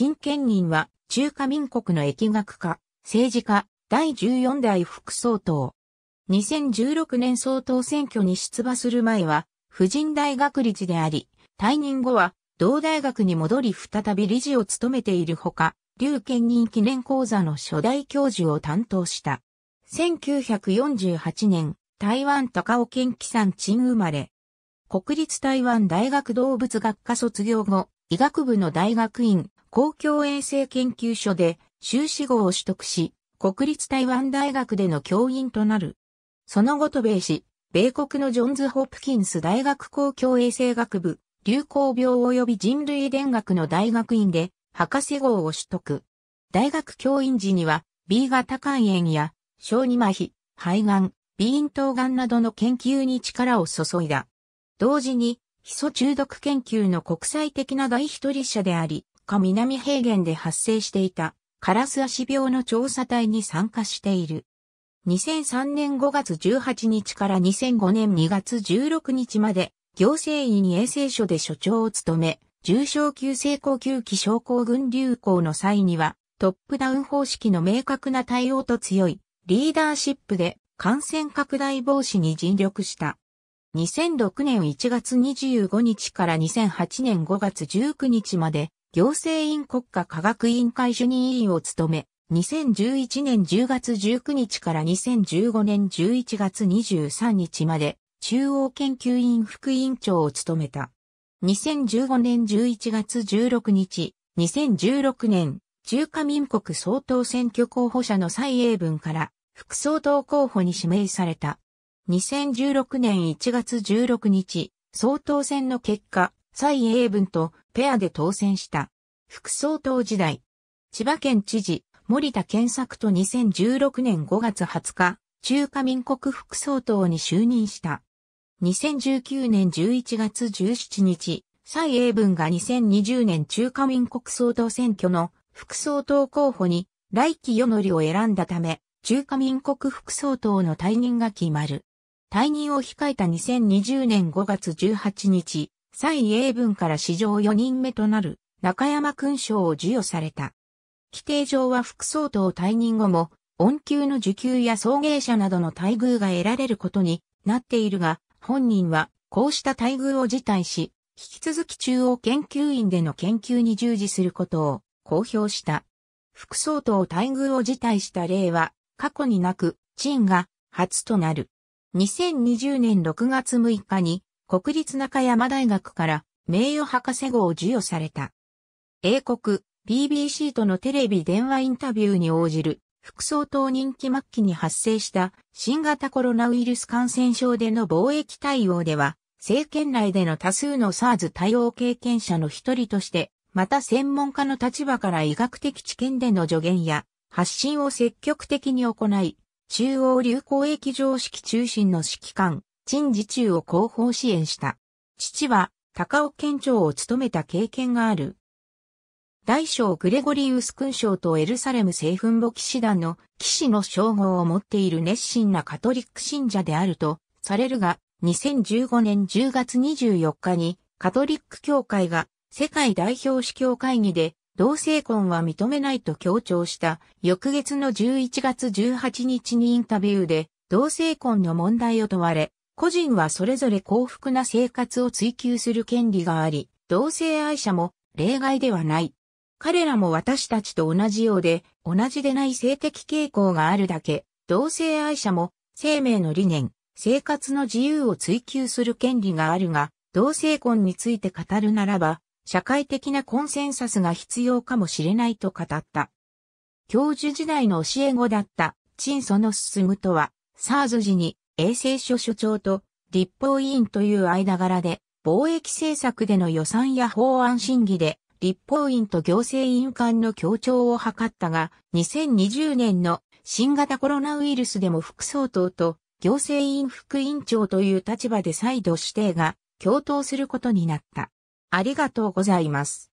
陳建仁は中華民国の疫学家、政治家、第14代副総統。2016年総統選挙に出馬する前は、婦人大学理事であり、退任後は同大学に戻り再び理事を務めているほか、劉建仁記念講座の初代教授を担当した。1948年、台湾高尾県機山鎮生まれ。国立台湾大学動物学科卒業後、医学部の大学院公共衛生研究所で修士号を取得し、国立台湾大学での教員となる。その後渡米し、米国のジョンズ・ホップキンス大学公共衛生学部、流行病及び人類遺伝学の大学院で博士号を取得。大学教員時には B 型肝炎や小児麻痺、肺がん、鼻咽頭がんなどの研究に力を注いだ。同時に、ヒ素中毒研究の国際的な第一人者であり、南平原で発生していたカラス足病の調査隊に参加している。2003年5月18日から2005年2月16日まで行政院衛生所で所長を務め、重症急性呼吸器症候群流行の際にはトップダウン方式の明確な対応と強いリーダーシップで感染拡大防止に尽力した。2006年1月25日から2008年5月19日まで行政院国家科学委員会主任委員を務め、2011年10月19日から2015年11月23日まで中央研究院副委員長を務めた。2015年11月16日、2016年中華民国総統選挙候補者の蔡英文から副総統候補に指名された。2016年1月16日、総統選の結果、蔡英文とペアで当選した。副総統時代。千葉県知事、森田健作と2016年5月20日、中華民国副総統に就任した。2019年11月17日、蔡英文が2020年中華民国総統選挙の副総統候補に来期世則を選んだため、中華民国副総統の退任が決まる。退任を控えた2020年5月18日、蔡英文から史上4人目となる中山勲章を授与された。規定上は副総統退任後も、恩給の受給や送迎者などの待遇が得られることになっているが、本人はこうした待遇を辞退し、引き続き中央研究院での研究に従事することを公表した。副総統待遇を辞退した例は過去になく、陳が初となる。2020年6月6日に国立中山大学から名誉博士号を授与された。英国 BBC とのテレビ電話インタビューに応じる副総統任期末期に発生した新型コロナウイルス感染症での貿易対応では、政権内での多数の SARS 対応経験者の一人として、また専門家の立場から医学的知見での助言や発信を積極的に行い、中央流行疫常識中心の指揮官、陳治中を後方支援した。父は高尾県庁を務めた経験がある。大将グレゴリウス君章とエルサレム聖墳墓騎士団の騎士の称号を持っている熱心なカトリック信者であるとされるが、2015年10月24日にカトリック教会が世界代表司教会議で同性婚は認めないと強調した翌月の11月18日にインタビューで同性婚の問題を問われ、個人はそれぞれ幸福な生活を追求する権利があり、同性愛者も例外ではない。彼らも私たちと同じようで、同じでない性的傾向があるだけ、同性愛者も生命の理念、生活の自由を追求する権利があるが、同性婚について語るならば、社会的なコンセンサスが必要かもしれないと語った。教授時代の教え子だった、陳その進むとは、サーズ時に衛生所所長と立法委員という間柄で、貿易政策での予算や法案審議で、立法院と行政委員官の協調を図ったが、2020年の新型コロナウイルスでも副総統と行政院副委員長という立場で再度指定が共闘することになった。ありがとうございます。